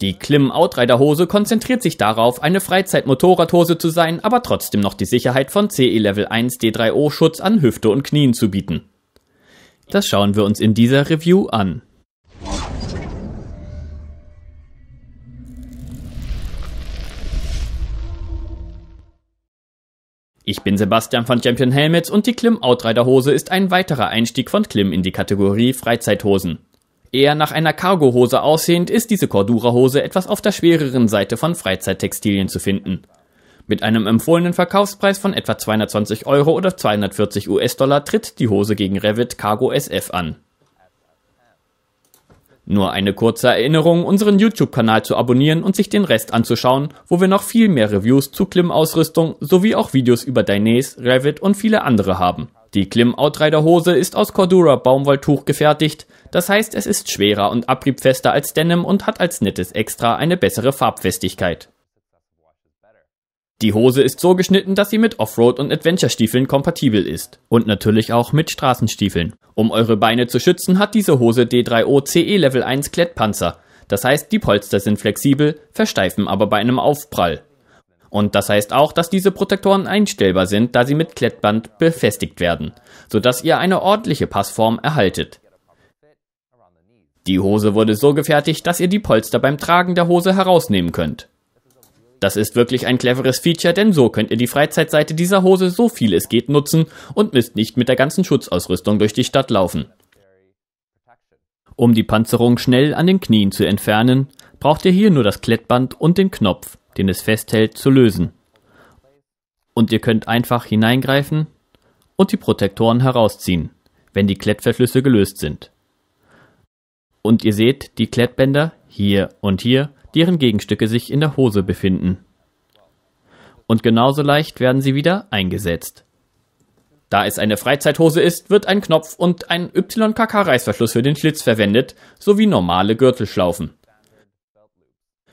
Die Klim Outrider Hose konzentriert sich darauf, eine Freizeit-Motorradhose zu sein, aber trotzdem noch die Sicherheit von CE Level 1 D3O Schutz an Hüfte und Knien zu bieten. Das schauen wir uns in dieser Review an. Ich bin Sebastian von Champion Helmets und die Klim Outrider Hose ist ein weiterer Einstieg von Klim in die Kategorie Freizeithosen. Eher nach einer Cargohose aussehend ist diese Cordura-Hose etwas auf der schwereren Seite von Freizeittextilien zu finden. Mit einem empfohlenen Verkaufspreis von etwa 220 Euro oder 240 US-Dollar tritt die Hose gegen Revit Cargo SF an. Nur eine kurze Erinnerung, unseren YouTube-Kanal zu abonnieren und sich den Rest anzuschauen, wo wir noch viel mehr Reviews zu Klimmausrüstung sowie auch Videos über Dainese, Revit und viele andere haben. Die Klim-Outrider-Hose ist aus Cordura-Baumwolltuch gefertigt, das heißt es ist schwerer und abriebfester als Denim und hat als nettes Extra eine bessere Farbfestigkeit. Die Hose ist so geschnitten, dass sie mit Offroad- und Adventure-Stiefeln kompatibel ist. Und natürlich auch mit Straßenstiefeln. Um eure Beine zu schützen, hat diese Hose D3O CE Level 1 Klettpanzer. Das heißt, die Polster sind flexibel, versteifen aber bei einem Aufprall. Und das heißt auch, dass diese Protektoren einstellbar sind, da sie mit Klettband befestigt werden, sodass ihr eine ordentliche Passform erhaltet. Die Hose wurde so gefertigt, dass ihr die Polster beim Tragen der Hose herausnehmen könnt. Das ist wirklich ein cleveres Feature, denn so könnt ihr die Freizeitseite dieser Hose so viel es geht nutzen und müsst nicht mit der ganzen Schutzausrüstung durch die Stadt laufen. Um die Panzerung schnell an den Knien zu entfernen, braucht ihr hier nur das Klettband und den Knopf, den es festhält, zu lösen. Und ihr könnt einfach hineingreifen und die Protektoren herausziehen, wenn die Klettverschlüsse gelöst sind. Und ihr seht die Klettbänder hier und hier, deren Gegenstücke sich in der Hose befinden. Und genauso leicht werden sie wieder eingesetzt. Da es eine Freizeithose ist, wird ein Knopf und ein YKK-Reißverschluss für den Schlitz verwendet, sowie normale Gürtelschlaufen.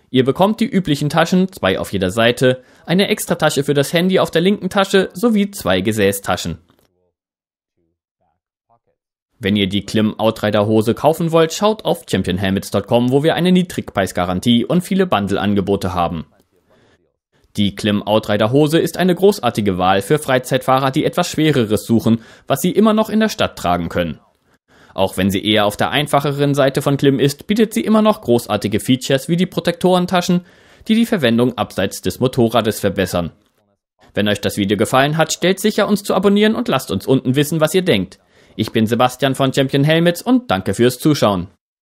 Ihr bekommt die üblichen Taschen, zwei auf jeder Seite, eine Extratasche für das Handy auf der linken Tasche sowie zwei Gesäßtaschen. Wenn ihr die Klim Outrider Hose kaufen wollt, schaut auf championhelmets.com, wo wir eine Niedrigpreisgarantie und viele Bundle-Angebote haben. Die Klim Outrider Hose ist eine großartige Wahl für Freizeitfahrer, die etwas Schwereres suchen, was sie immer noch in der Stadt tragen können. Auch wenn sie eher auf der einfacheren Seite von Klim ist, bietet sie immer noch großartige Features wie die Protektorentaschen, die die Verwendung abseits des Motorrades verbessern. Wenn euch das Video gefallen hat, stellt sicher uns zu abonnieren und lasst uns unten wissen, was ihr denkt. Ich bin Sebastian von Champion Helmets und danke fürs Zuschauen.